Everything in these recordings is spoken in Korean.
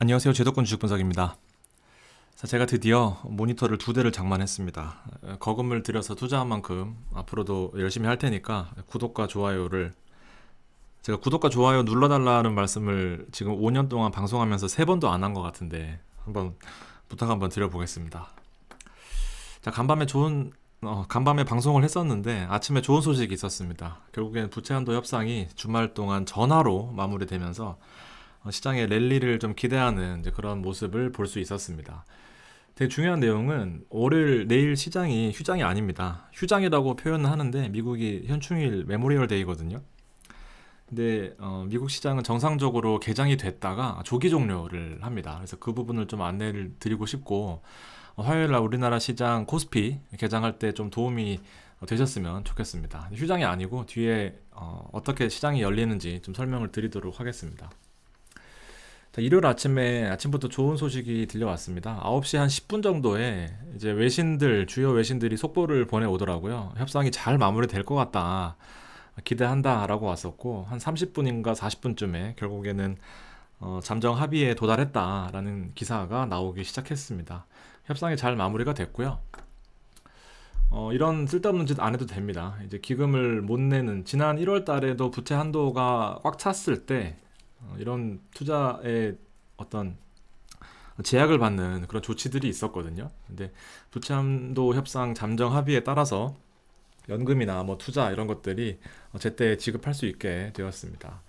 안녕하세요. 제도권 주식분석입니다. 자, 제가 드디어 모니터를 두 대를 장만했습니다. 거금을 들여서 투자한 만큼 앞으로도 열심히 할 테니까 구독과 좋아요를 제가 구독과 좋아요 눌러달라는 말씀을 지금 5년 동안 방송하면서 세 번도 안 한 것 같은데 한번 부탁 한번 드려보겠습니다. 자, 간밤에 좋은 어, 간밤에 방송을 했었는데 아침에 좋은 소식이 있었습니다. 결국엔 부채 한도 협상이 주말 동안 전화로 마무리되면서 어, 시장의 랠리를 좀 기대하는 그런 모습을 볼 수 있었습니다. 되게 중요한 내용은 월요일 내일 시장이 휴장이 아닙니다. 휴장이라고 표현을 하는데 미국이 현충일 메모리얼 데이거든요. 근데 어, 미국 시장은 정상적으로 개장이 됐다가 조기 종료를 합니다. 그래서 그 부분을 좀 안내를 드리고 싶고 어, 화요일 날 우리나라 시장 코스피 개장할 때 좀 도움이 되셨으면 좋겠습니다. 휴장이 아니고 뒤에 어, 어떻게 시장이 열리는지 좀 설명을 드리도록 하겠습니다. 일요일 아침에 아침부터 좋은 소식이 들려왔습니다. 9시 한 10분 정도에 이제 외신들 주요 외신들이 속보를 보내 오더라고요. 협상이 잘 마무리될 것 같다. 기대한다라고 왔었고 한 30분인가 40분쯤에 결국에는 어, 잠정 합의에 도달했다라는 기사가 나오기 시작했습니다. 협상이 잘 마무리가 됐고요. 어, 이런 쓸데없는 짓 안 해도 됩니다. 이제 기금을 못 내는 지난 1월 달에도 부채 한도가 꽉 찼을 때 어, 이런 투자의 어떤 제약을 받는 그런 조치들이 있었거든요. 근데 조참도 협상 잠정 합의에 따라서 연금이나 뭐 투자 이런 것들이 어, 제때 지급할 수 있게 되었습니다.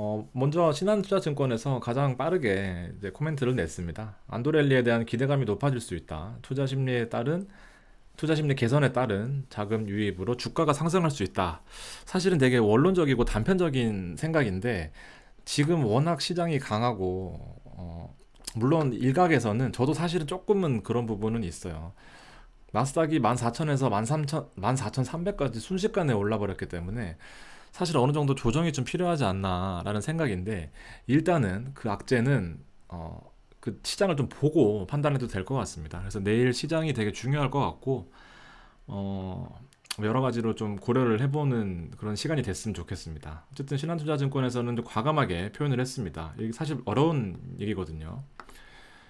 어, 먼저 신한투자증권에서 가장 빠르게 이제 코멘트를 냈습니다. 안도렐리에 대한 기대감이 높아질 수 있다. 투자 심리에 따른 투자 심리 개선에 따른 자금 유입으로 주가가 상승할 수 있다. 사실은 되게 원론적이고 단편적인 생각인데 지금 워낙 시장이 강하고 어, 물론 일각에서는 저도 사실은 조금은 그런 부분은 있어요. 나스닥이 14,000에서 13,000, 14,300까지 순식간에 올라버렸기 때문에 사실 어느 정도 조정이 좀 필요하지 않나라는 생각인데 일단은 그 악재는 어, 그 시장을 좀 보고 판단해도 될 것 같습니다. 그래서 내일 시장이 되게 중요할 것 같고 어, 뭐 여러 가지로 좀 고려를 해보는 그런 시간이 됐으면 좋겠습니다. 어쨌든 신한투자증권에서는 좀 과감하게 표현을 했습니다. 이게 사실 어려운 얘기거든요.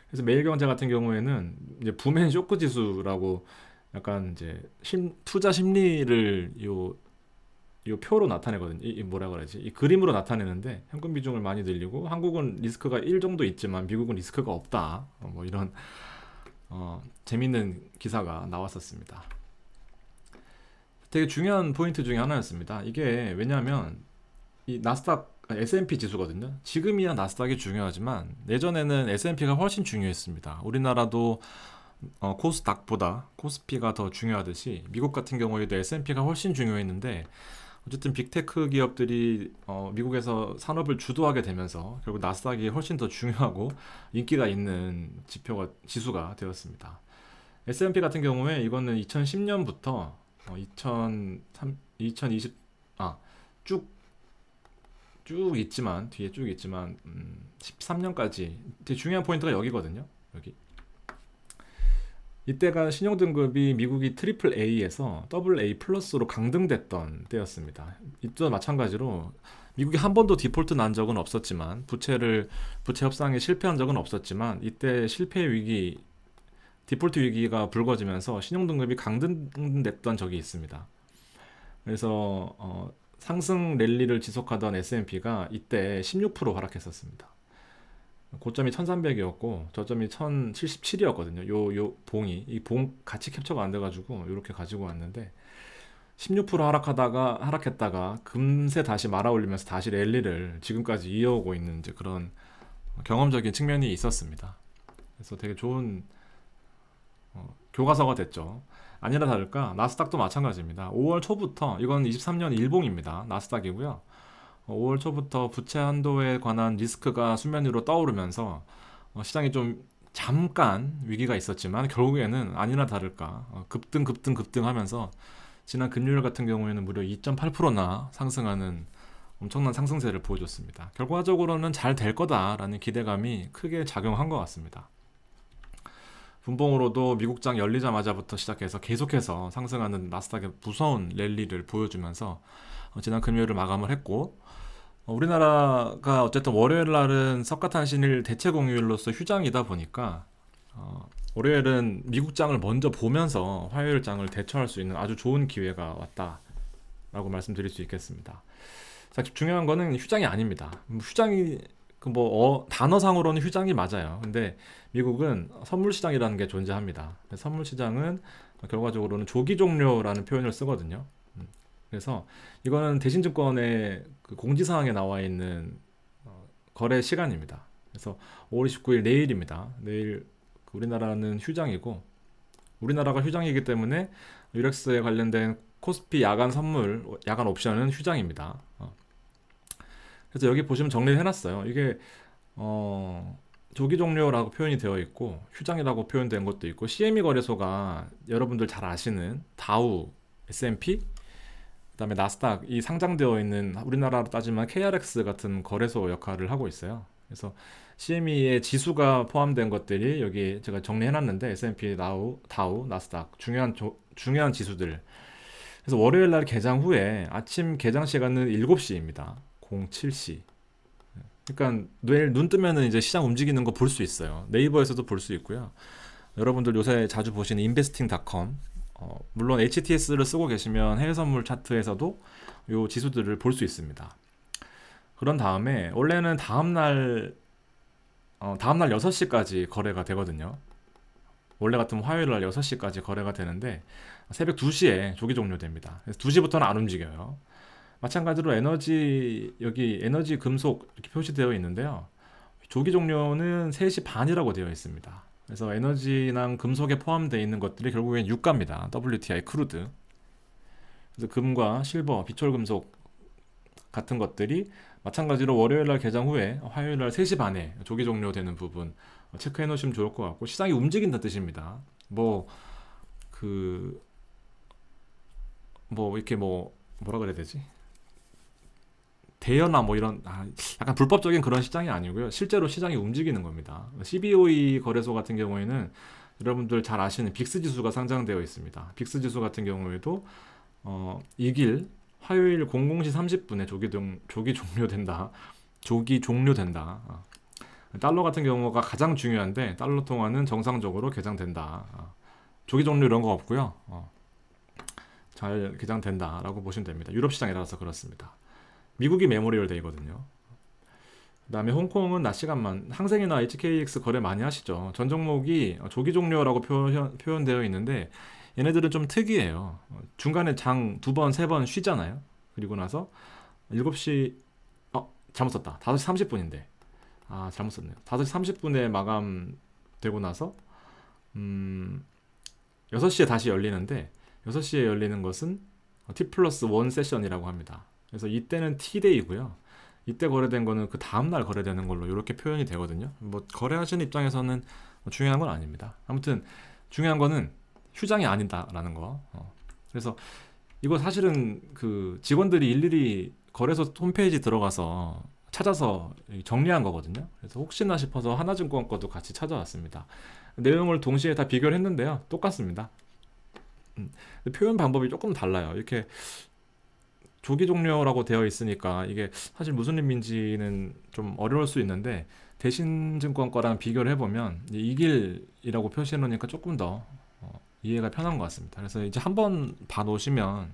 그래서 매일경제 같은 경우에는 이제 부맨 쇼크 지수라고 약간 이제 심, 투자 심리를 요이 표로 나타내거든요. 이, 뭐라 그래지이 그림으로 나타내는데 현금 비중을 많이 늘리고 한국은 리스크가 1 정도 있지만 미국은 리스크가 없다. 뭐 이런 어, 재밌는 기사가 나왔었습니다. 되게 중요한 포인트 중에 하나였습니다. 이게 왜냐하면 이 나스닥 아, S&P 지수거든요. 지금이야 나스닥이 중요하지만 예전에는 S&P가 훨씬 중요했습니다. 우리나라도 어, 코스닥보다 코스피가 더 중요하듯이 미국 같은 경우에도 S&P가 훨씬 중요했는데 어쨌든 빅테크 기업들이 어, 미국에서 산업을 주도하게 되면서 결국 나스닥이 훨씬 더 중요하고 인기가 있는 지표가 지수가 되었습니다. S&P 같은 경우에 이거는 2010년부터 어, 2003, 2020, 아, 쭉, 쭉 있지만, 뒤에 쭉 있지만, 음, 13년까지. 되게 중요한 포인트가 여기거든요. 여기. 이때가 신용등급이 미국이 트리플 A에서 더블 A 플러스로 강등됐던 때였습니다. 이때도 마찬가지로 미국이 한 번도 디폴트 난 적은 없었지만 부채를 부채 협상에 실패한 적은 없었지만 이때 실패 위기 디폴트 위기가 불거지면서 신용등급이 강등됐던 적이 있습니다. 그래서 어, 상승 랠리를 지속하던 S&P가 이때 16% 하락했었습니다. 고점이 1300이었고 저점이 1077이었거든요. 요 요 봉이 이 봉 같이 캡처가 안돼 가지고 이렇게 가지고 왔는데 16% 하락하다가 하락했다가 금세 다시 말아 올리면서 다시 랠리를 지금까지 이어오고 있는 이제 그런 경험적인 측면이 있었습니다. 그래서 되게 좋은 어, 교과서가 됐죠. 아니라 다를까 나스닥도 마찬가지입니다. 5월 초부터 이건 23년 일봉입니다. 나스닥이고요. 5월 어, 초부터 부채 한도에 관한 리스크가 수면 위로 떠오르면서 어, 시장이 좀 잠깐 위기가 있었지만 결국에는 아니나 다를까 어, 급등 급등 급등하면서 지난 금요일 같은 경우에는 무려 2.8%나 상승하는 엄청난 상승세를 보여줬습니다. 결과적으로는 잘 될 거다라는 기대감이 크게 작용한 것 같습니다. 분봉으로도 미국장 열리자마자부터 시작해서 계속해서 상승하는 나스닥의 무서운 랠리를 보여주면서 어, 지난 금요일을 마감을 했고 어, 우리나라가 어쨌든 월요일 날은 석가탄신일 대체 공휴일로서 휴장이다 보니까 어, 월요일은 미국장을 먼저 보면서 화요일장을 대처할 수 있는 아주 좋은 기회가 왔다라고 말씀드릴 수 있겠습니다. 자, 중요한 거는 휴장이 아닙니다. 음, 휴장이 그뭐 어, 단어상으로는 휴장이 맞아요. 근데 미국은 선물 시장이라는 게 존재합니다. 선물 시장은 결과적으로는 조기 종료라는 표현을 쓰거든요. 음, 그래서 이거는 대신증권의 그 공지사항에 나와 있는 어, 거래 시간입니다. 그래서 5월 29일 내일입니다. 내일 그 우리나라는 휴장이고 우리나라가 휴장이기 때문에 유렉스에 관련된 코스피 야간 선물, 야간 옵션은 휴장입니다. 어, 그래서 여기 보시면 정리를 해놨어요. 이게 어, 조기 종료라고 표현이 되어 있고 휴장이라고 표현된 것도 있고 CME 거래소가 여러분들 잘 아시는 다우, S&P, 그다음에 나스닥 이 상장되어 있는 우리나라로 따지면 KRX 같은 거래소 역할을 하고 있어요. 그래서 CME의 지수가 포함된 것들이 여기 제가 정리해놨는데 S&P, 나우, 다우, 나스닥 중요한 조, 중요한 지수들. 그래서 월요일 날 개장 후에 아침 개장 시간은 7시입니다. 07시. 그러니까 내일 눈 뜨면은 이제 시장 움직이는 거 볼 수 있어요. 네이버에서도 볼 수 있고요. 여러분들 요새 자주 보시는 investing.com 어, 물론 HTS를 쓰고 계시면 해외 선물 차트에서도 요 지수들을 볼 수 있습니다. 그런 다음에 원래는 다음 날 어, 다음 날 6시까지 거래가 되거든요. 원래 같으면 화요일 날 6시까지 거래가 되는데 새벽 2시에 조기 종료됩니다. 그래서 2시부터는 안 움직여요. 마찬가지로 에너지 여기 에너지 금속 이렇게 표시되어 있는데요. 조기 종료는 3시 반이라고 되어 있습니다. 그래서 에너지나 금속에 포함되어 있는 것들이 결국엔 유가입니다. WTI 크루드. 그래서 금과 실버, 비철금속 같은 것들이 마찬가지로 월요일날 개장 후에 화요일날 3시 반에 조기 종료되는 부분 어, 체크해 놓으시면 좋을 것 같고 시장이 움직인다 뜻입니다. 뭐 그뭐 그, 뭐 이렇게 뭐 뭐라 그래야 되지? 대여나 뭐 이런 아, 약간 불법적인 그런 시장이 아니고요. 실제로 시장이 움직이는 겁니다. CBOE 거래소 같은 경우에는 여러분들 잘 아시는 빅스 지수가 상장되어 있습니다. 빅스 지수 같은 경우에도 어, 이길 화요일 00시 30분에 조기, 동, 조기 종료된다. 조기 종료된다. 어. 달러 같은 경우가 가장 중요한데 달러 통화는 정상적으로 개장된다. 어. 조기 종료 이런 거 없고요. 어. 잘 개장된다라고 보시면 됩니다. 유럽 시장이라서 그렇습니다. 미국이 메모리얼 데이거든요. 그다음에 홍콩은 낮 시간만 항생이나 HKX 거래 많이 하시죠. 전 종목이 조기 종료라고 표현, 표현되어 있는데 얘네들은 좀 특이해요. 어, 중간에 장 두 번, 세 번 쉬잖아요. 그리고 나서 7시 어, 잘못 썼다. 5시 30분인데. 아, 잘못 썼네요. 5시 30분에 마감되고 나서 음 6시에 다시 열리는데 6시에 열리는 것은 T 플러스 1 세션이라고 합니다. 그래서 이때는 T데이고요. 이때 거래된 거는 그 다음날 거래되는 걸로 이렇게 표현이 되거든요. 뭐 거래하시는 입장에서는 뭐 중요한 건 아닙니다. 아무튼 중요한 거는 휴장이 아니다라는 거. 어. 그래서 이거 사실은 그 직원들이 일일이 거래소 홈페이지 들어가서 찾아서 정리한 거거든요. 그래서 혹시나 싶어서 하나증권 것도 같이 찾아왔습니다. 내용을 동시에 다 비교를 했는데요. 똑같습니다. 음, 표현 방법이 조금 달라요. 이렇게 조기 종료라고 되어 있으니까 이게 사실 무슨 의미인지는 좀 어려울 수 있는데 대신증권 거랑 비교를 해보면 이길이라고 표시해 놓으니까 조금 더 어, 이해가 편한 것 같습니다. 그래서 이제 한번 봐놓으시면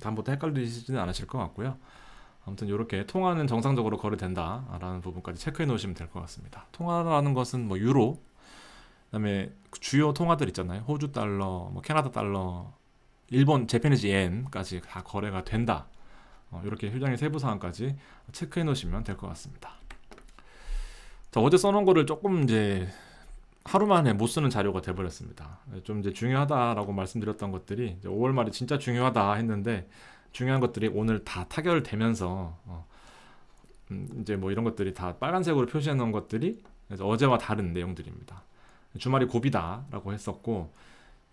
다음부터 헷갈리시지는 않으실 것 같고요. 아무튼 이렇게 통화는 정상적으로 거래된다라는 부분까지 체크해 놓으시면 될 것 같습니다. 통화라는 것은 뭐 유로, 그다음에 주요 통화들 있잖아요. 호주 달러, 뭐 캐나다 달러, 일본 재패니지 엔까지 다 거래가 된다. 어, 이렇게 휴장의 세부 사항까지 체크해 놓으시면 될 것 같습니다. 자, 어제 써놓은 거를 조금 이제 하루 만에 못 쓰는 자료가 돼버렸습니다. 네, 좀 이제 중요하다라고 말씀드렸던 것들이 5월 말에 진짜 중요하다 했는데 중요한 것들이 오늘 다 타결되면서 어, 음, 이제 뭐 이런 것들이 다 빨간색으로 표시해 놓은 것들이 어제와 다른 내용들입니다. 주말이 고비다라고 했었고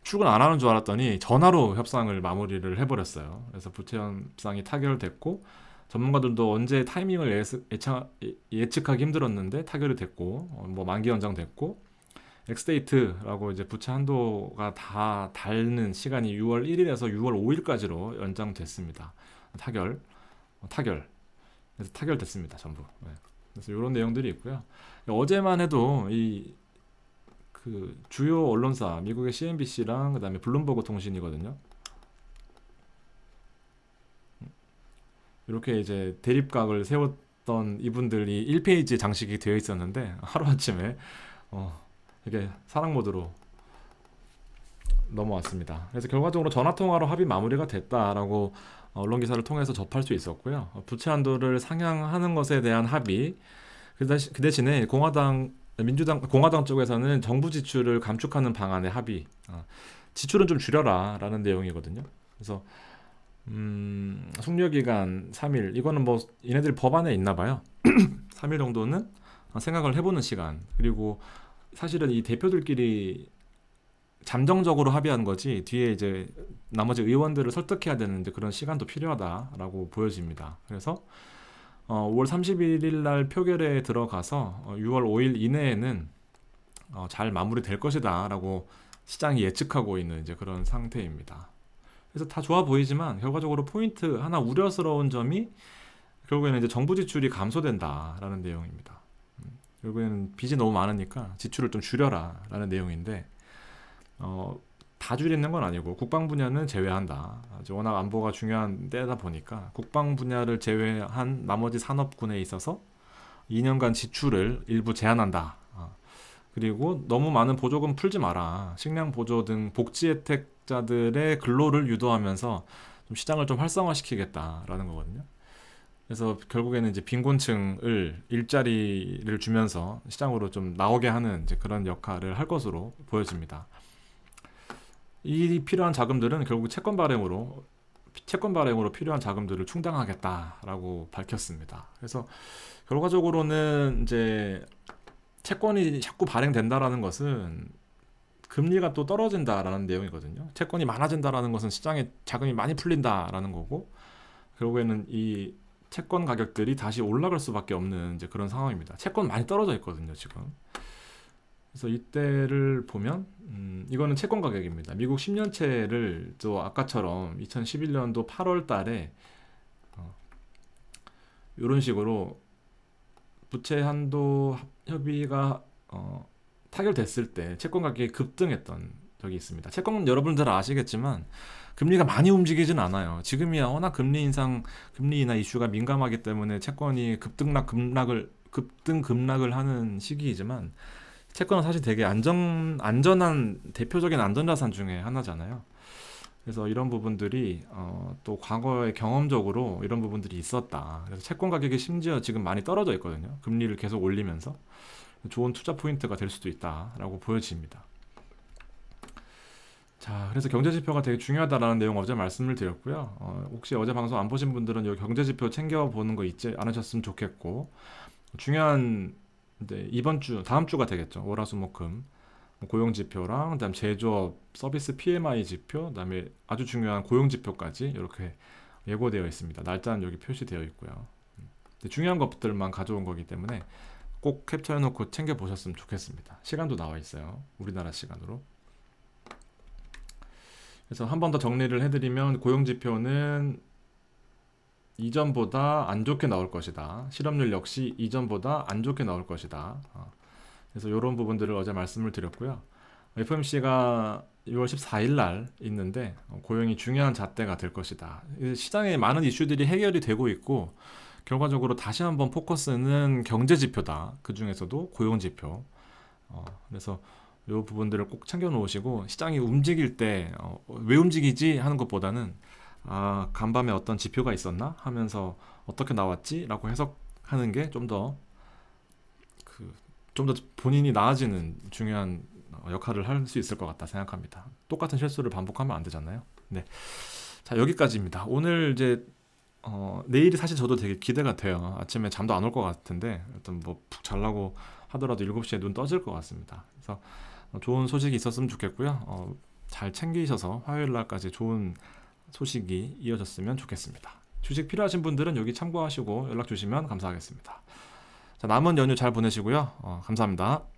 출근 안 하는 줄 알았더니 전화로 협상을 마무리를 해버렸어요. 그래서 부채 협상이 타결됐고 전문가들도 언제 타이밍을 예스, 예, 예측하기 힘들었는데 타결이 됐고 어, 뭐 만기 연장됐고 엑스데이트라고 이제 부채 한도가 다 닳는 시간이 6월 1일에서 6월 5일까지로 연장됐습니다. 타결 어, 타결 그래서 타결됐습니다. 전부. 네. 그래서 이런 내용들이 있고요. 어제만 해도 이그 주요 언론사 미국의 CNBC랑 그다음에 블룸버그 통신이거든요. 이렇게 이제 대립각을 세웠던 이분들이 1페이지 장식이 되어 있었는데 하루아침에 어, 이게 사랑 모드로 넘어왔습니다. 그래서 결과적으로 전화 통화로 합의 마무리가 됐다라고 어, 언론 기사를 통해서 접할 수 있었고요. 부채 한도를 상향하는 것에 대한 합의 그, 대신, 그 에 공화당 민주당 공화당 쪽에서는 정부 지출을 감축하는 방안의 합의. 어, 지출은 좀 줄여라라는 내용이거든요. 그래서 음, 숙려 기간 3일 이거는 뭐 얘네들 법안에 있나 봐요. 3일 정도는 생각을 해보는 시간 그리고 사실은 이 대표들끼리 잠정적으로 합의한 거지 뒤에 이제 나머지 의원들을 설득해야 되는데 그런 시간도 필요하다라고 보여집니다. 그래서 어, 5월 31일 날 표결에 들어가서 어, 6월 5일 이내에는 어, 잘 마무리될 것이다라고 시장이 예측하고 있는 이제 그런 상태입니다. 그래서 다 좋아 보이지만 결과적으로 포인트 하나 우려스러운 점이 결국에는 이제 정부 지출이 감소된다라는 내용입니다. 음, 결국에는 빚이 너무 많으니까 지출을 좀 줄여라라는 내용인데 어, 다 줄이는 건 아니고 국방 분야는 제외한다. 워낙 안보가 중요한 때다 보니까 국방 분야를 제외한 나머지 산업군에 있어서 2년간 지출을 일부 제한한다. 아, 그리고 너무 많은 보조금 풀지 마라. 식량 보조 등 복지 혜택자들의 근로를 유도하면서 좀 시장을 좀 활성화시키겠다라는 거거든요. 그래서 결국에는 이제 빈곤층을 일자리를 주면서 시장으로 좀 나오게 하는 그런 역할을 할 것으로 보여집니다. 이 필요한 자금들은 결국 채권 발행으로 채권 발행으로 필요한 자금들을 충당하겠다라고 밝혔습니다. 그래서 결과적으로는 이제 채권이 자꾸 발행된다라는 것은 금리가 또 떨어진다라는 내용이거든요. 채권이 많아진다라는 것은 시장에 자금이 많이 풀린다라는 거고 결국에는 이 채권 가격들이 다시 올라갈 수밖에 없는 이제 그런 상황입니다. 채권 많이 떨어져 있거든요, 지금. 그래서 이때를 보면 음, 이거는 채권 가격입니다. 미국 10년채를 저 아까처럼 2011년도 8월 달에 어, 이런 식으로 부채 한도 협의가 어, 타결됐을 때 채권 가격이 급등했던 적이 있습니다. 채권은 여러분들 아시겠지만 금리가 많이 움직이진 않아요. 지금이야 워낙 금리 인상, 금리 인하 이슈가 민감하기 때문에 채권이 급등락 급락을 급등 급락을 하는 시기이지만 채권은 사실 되게 안전 안전한 대표적인 안전자산 중에 하나잖아요. 그래서 이런 부분들이 어, 또 과거에 경험적으로 이런 부분들이 있었다. 그래서 채권 가격이 심지어 지금 많이 떨어져 있거든요. 금리를 계속 올리면서 좋은 투자 포인트가 될 수도 있다라고 보여집니다. 자, 그래서 경제 지표가 되게 중요하다라는 내용 어제 말씀을 드렸고요. 어, 혹시 어제 방송 안 보신 분들은 요 경제 지표 챙겨 보는 거 잊지 않으셨으면 좋겠고 중요한 이 이번 주 다음 주가 되겠죠. 월화수목금 뭐 고용 지표랑 그다음 제조업 서비스 PMI 지표, 그다음에 아주 중요한 고용 지표까지 이렇게 예고되어 있습니다. 날짜는 여기 표시되어 있고요. 음. 중요한 것들만 가져온 거기 때문에 꼭 캡처해 놓고 챙겨 보셨으면 좋겠습니다. 시간도 나와 있어요. 우리나라 시간으로. 그래서 한 번 더 정리를 해드리면 고용 지표는 이전보다 안 좋게 나올 것이다. 실업률 역시 이전보다 안 좋게 나올 것이다. 어. 그래서 이런 부분들을 어제 말씀을 드렸고요. FMC가 6월 14일 날 있는데 어, 고용이 중요한 잣대가 될 것이다. 시장에 많은 이슈들이 해결이 되고 있고 결과적으로 다시 한번 포커스는 경제 지표다. 그 중에서도 고용 지표. 어, 그래서 이 부분들을 꼭 챙겨 놓으시고 시장이 움직일 때왜 어, 움직이지 하는 것보다는 아 간밤에 어떤 지표가 있었나 하면서 어떻게 나왔지라고 해석하는 게 좀 더 그 좀더 그, 본인이 나아지는 중요한 어, 역할을 할 수 있을 것 같다 생각합니다. 똑같은 실수를 반복하면 안 되잖아요. 네, 자 여기까지입니다. 오늘 이제 어, 내일이 사실 저도 되게 기대가 돼요. 아침에 잠도 안 올 것 같은데 일단 뭐푹 잘라고 하더라도 7시에 눈 떠질 것 같습니다. 그래서 좋은 소식이 있었으면 좋겠고요. 어, 잘 챙기셔서 화요일 날까지 좋은 소식이 이어졌으면 좋겠습니다. 주식 필요하신 분들은 여기 참고하시고 연락 주시면 감사하겠습니다. 자, 남은 연휴 잘 보내시고요. 어, 감사합니다.